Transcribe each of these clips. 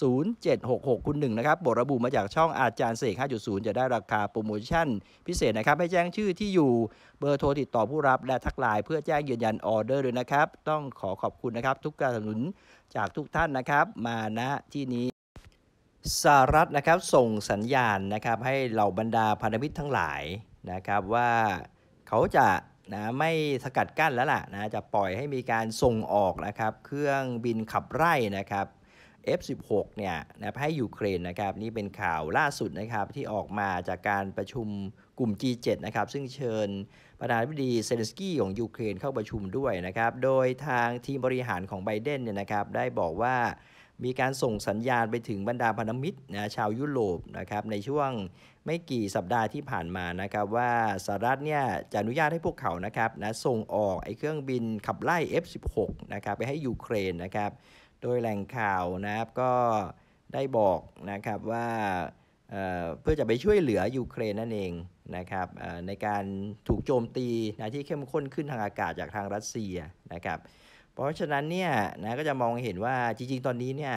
0766คุณหนึ่งนะครับบทระบุมาจากช่องอาจารย์เสก 5.0 จะได้ราคาโปรโมชั่น พิเศษนะครับ ให้แจ้งชื่อที่อยู่ เบอร์โทรติดต่อผู้รับและทักไลน์เพื่อแจ้งยืนยันออเดอร์ด้วยนะครับ ต้องขอขอบคุณนะครับ ทุกการสนับสนุนจากทุกท่านนะครับ มาณที่นี้สหรัฐนะครับส่งสัญญาณนะครับ ให้เหล่าบรรดาพันธมิตรทั้งหลายนะครับ ว่าเขาจะนะไม่สกัดกั้นแล้วล่ะนะจะปล่อยให้มีการส่งออกนะครับ เครื่องบินขับไล่นะครับ F16 เนี่ยนะ ให้ยูเครนนะครับ นี่เป็นข่าวล่าสุดนะครับที่ออกมาจากการประชุมกลุ่ม G7 นะครับ ซึ่งเชิญประธานาธิบดีเซเลนสกี้ของยูเครนเข้าประชุมด้วยนะครับ โดยทางทีมบริหารของไบเดนเนี่ยนะครับได้บอกว่ามีการส่งสัญญาณไปถึงบรรดาพันธมิตรนะชาวยุโรปนะครับในช่วงไม่กี่สัปดาห์ที่ผ่านมานะครับว่าสหรัฐเนี่ยจะอนุญาตให้พวกเขานะครับนะส่งออกไอ้เครื่องบินขับไล่ F16 นะครับไปให้ยูเครนนะครับโดยแหล่งข่าวนะครับ ก็ได้บอกนะครับว่าเพื่อจะไปช่วยเหลือยูเครนนั่นเองนะครับในการถูกโจมตีนะที่เข้มข้นขึ้นทางอากาศจากทางรัสเซียนะครับเพราะฉะนั้นเนี่ยนะก็จะมองเห็นว่าจริงๆ ตอนนี้เนี่ย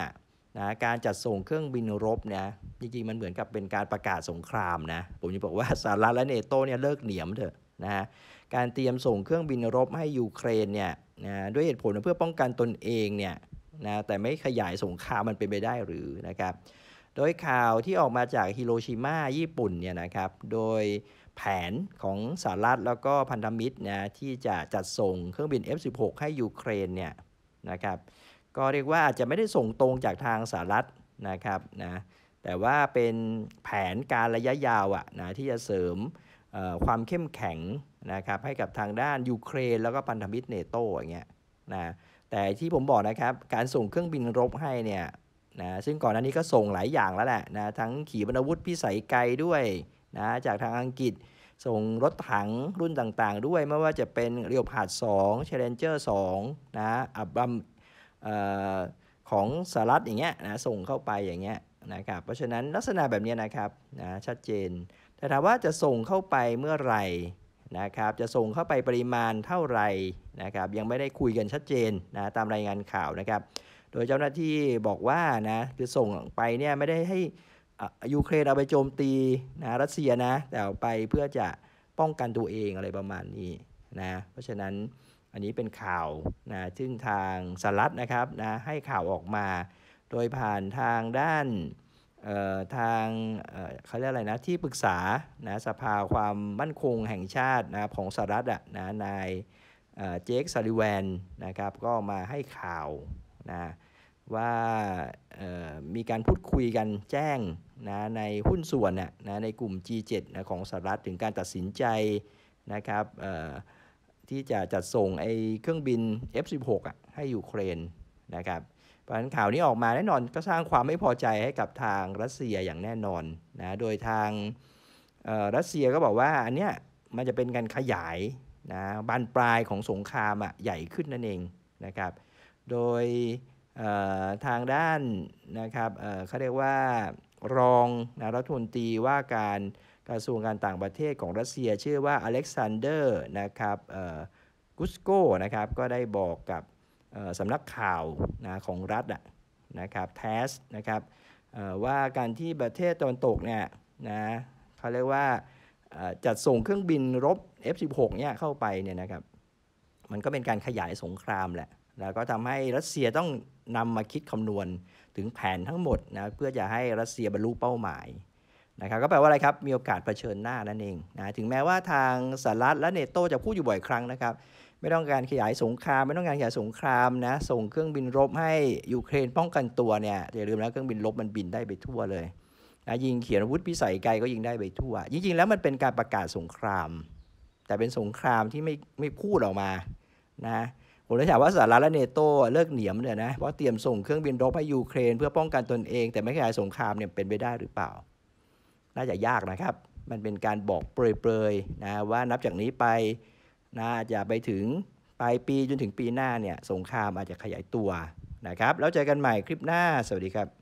นะการจัดส่งเครื่องบินรบเนี่ยจริงๆ มันเหมือนกับเป็นการประกาศสงครามนะ ผมจะบอกว่าสหรัฐและเนโตเนี่ยเลิกเหนียมเถอะนะะการเตรียมส่งเครื่องบินรบ ให้ยูเครนเนี่ยนะด้วยเหตุผลเพื่อป้องกันตนเองเนี่ยนะแต่ไม่ขยายสงครามมันเป็นไปได้หรือนะครับโดยข่าวที่ออกมาจากฮิโรชิมาญี่ปุ่นเนี่ยนะครับโดยแผนของสหรัฐแล้วก็พันธมิตรนะที่จะจัดส่งเครื่องบิน F16 ให้ยูเครนเนี่ยนะครับ ก็เรียกว่าอาจจะไม่ได้ส่งตรงจากทางสหรัฐนะครับนะแต่ว่าเป็นแผนการระยะยาวอะนะที่จะเสริมความเข้มแข็งนะครับ ให้กับทางด้านยูเครนแล้วก็พันธมิตรเนโตอย่างเงี้ยนะแต่ที่ผมบอกนะครับ การส่งเครื่องบินรบให้เนี่ยนะซึ่งก่อนหน้านี้ก็ส่งหลายอย่างแล้วแหละนะทั้งขีปนาวุธพิสัยไกลด้วยนะจากทางอังกฤษส่งรถถังรุ่นต่างๆด้วยไม่ว่าจะเป็นเรียวผาด2 Challenger 2นะอับบัมของสหรัฐอย่างเงี้ยนะส่งเข้าไปอย่างเงี้ยนะครับเพราะฉะนั้นลักษณะแบบนี้นะครับนะชัดเจน แต่ถามว่าจะส่งเข้าไปเมื่อไหร่นะครับจะส่งเข้าไปปริมาณเท่าไหร่นะครับยังไม่ได้คุยกันชัดเจนนะตามรายงานข่าวนะครับโดยเจ้าหน้าที่บอกว่านะคือส่งไปเนี่ยไม่ได้ให้ยูเครนเอาไปโจมตีนะรัสเซียนะแต่ไปเพื่อจะป้องกันตัวเองอะไรประมาณนี้นะเพราะฉะนั้นอันนี้เป็นข่าวนะซึ่งทางสหรัฐนะครับนะให้ข่าวออกมาโดยผ่านทางด้านทางเขาเรียกอะไรนะที่ปรึกษานะสภาความมั่นคงแห่งชาตินะของสหรัฐอ่ะนะนายเจคซาริแวนนะครับก็มาให้ข่าวนะว่ามีการพูดคุยกันแจ้งนะในหุ้นส่วนนะนะในกลุ่ม G7 นะของสหรัฐ ถึงการตัดสินใจนะครับที่จะจัดส่งไอ้เครื่องบิน F16 อ่ะให้ยูเครนนะครับ เพราะฉะนั้นข่าวนี้ออกมาแน่นอนก็สร้างความไม่พอใจให้กับทางรัสเซียอย่างแน่นอนนะ โดยทางรัสเซียก็บอกว่าอันเนี้ยมันจะเป็นการขยายนะบานปลายของสงครามอ่ะใหญ่ขึ้นนั่นเองนะครับ โดยทางด้านนะครับเเขาเรียกว่ารองนะรัฐมนตรีว่าการกระทรวงการต่างประเทศของรัสเซียชื่อว่าอเล็กซานเดอร์นะครับกุสโกนะครับก็ได้บอกกับสำนักข่าวนะของรัฐนะครับแทสนะครับว่าการที่ประเทศตะวันตกเนี่ยนะเขาเรียกว่าจัดส่งเครื่องบินรบ F16 เนี่ยเข้าไปเนี่ยนะครับ มันก็เป็นการขยายสงครามแหละ แล้วก็ทำให้รัสเซียต้องนำมาคิดคำนวณถึงแผนทั้งหมดนะเพื่อจะให้รัสเซียบรรลุเป้าหมายนะครับก็แปลว่าอะไรครับ มีโอกาสเผชิญหน้านั่นเองนะถึงแม้ว่าทางสหรัฐและเนโตจะพูดอยู่บ่อยครั้งนะครับไม่ต้องการขยายสงครามไม่ต้องการขยายสงครามนะ ส่งเครื่องบินรบให้ยูเครน ป้องกันตัวเนี่ยอย่าลืมนะเครื่องบินรบมันบินได้ไปทั่วเลยนะยิงเขียนอาวุธพิสัยไกลก็ยิงได้ไปทั่วจริงๆแล้วมันเป็นการประกาศสงคราม แต่เป็นสงครามที่ไม่ไม่พูดออกมานะผมเลยถามว่าสหรัฐและเนโตเลิกเหนียมเนี่ยนะเพราะเตรียมส่งเครื่องบินรบให้ยูเครนเพื่อป้องกันตนเอง แต่ไม่ขยายสงครามเนี่ยเป็นไปได้หรือเปล่าน่าจะยากนะครับ มันเป็นการบอกเปรยๆนะว่านับจากนี้ไปนะอาจจะไปถึงปลายปีจนถึงปีหน้าเนี่ย สงครามอาจจะขยายตัวนะครับแล้วเจอกันใหม่คลิปหน้าสวัสดีครับ